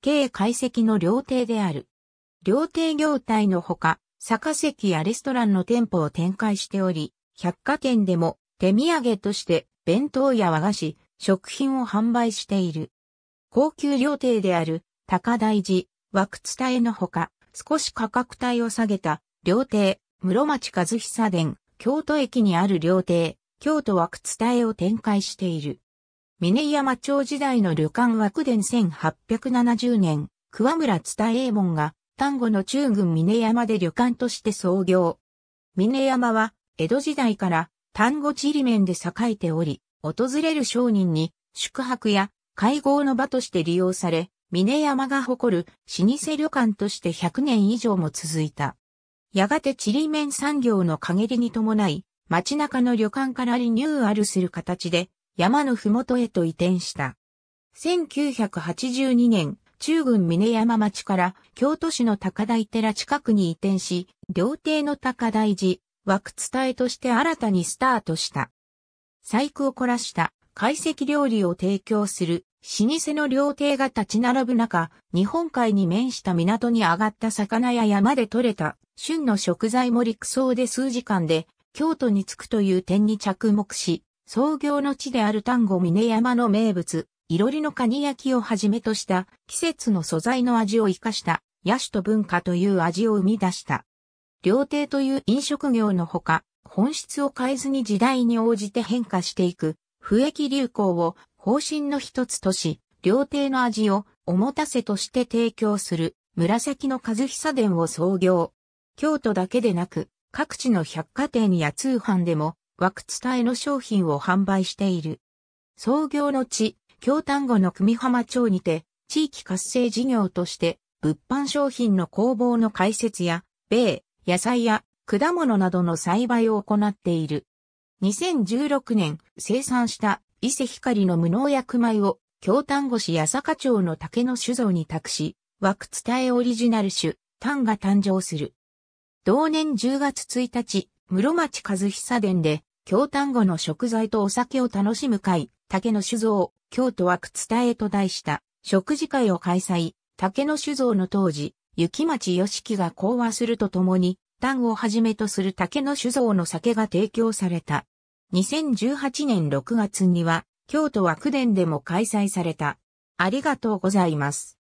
計解析の料亭である。料亭業態のほか、坂席やレストランの店舗を展開しており、百貨店でも手土産として弁当や和菓子、食品を販売している。高級料亭である高台寺、枠伝えのほか、少し価格帯を下げた料亭、室町和久殿、京都駅にある料亭、京都枠伝えを展開している。峰山町時代の旅館枠伝1870年、桑村伝英門が丹後の中軍峰山で旅館として創業。峰山は江戸時代から丹後地理面で栄えており、訪れる商人に宿泊や会合の場として利用され、峰山が誇る老舗旅館として100年以上も続いた。やがて地理面産業の陰りに伴い、街中の旅館からリニューアルする形で、山のふもとへと移転した。1982年、中軍峰山町から京都市の高台寺近くに移転し、料亭の高台寺、枠伝えとして新たにスタートした。細工を凝らした懐石料理を提供する老舗の料亭が立ち並ぶ中、日本海に面した港に上がった魚や山で採れた旬の食材も陸送で数時間で京都に着くという点に着目し、創業の地である丹後峰山の名物、いろりのカニ焼きをはじめとした季節の素材の味を活かした野手と文化という味を生み出した。料亭という飲食業のほか、本質を変えずに時代に応じて変化していく、不益流行を方針の一つとし、料亭の味をおもたせとして提供する紫の和久殿を創業。京都だけでなく、各地の百貨店や通販でも枠伝えの商品を販売している。創業の地、京丹後の久美浜町にて、地域活性事業として、物販商品の工房の開設や、米、野菜や果物などの栽培を行っている。2016年生産した伊勢光の無農薬米を京丹後市八坂町の竹の酒造に託し、枠伝えオリジナル酒、丹が誕生する。同年10月1日、室町和久殿で京丹後の食材とお酒を楽しむ会、竹の酒造、京都は靴田へと題した食事会を開催、竹の酒造の当時、雪町義樹が講和するとともに、丹をはじめとする竹の酒造の酒が提供された。2018年6月には、京都は九伝でも開催された。ありがとうございます。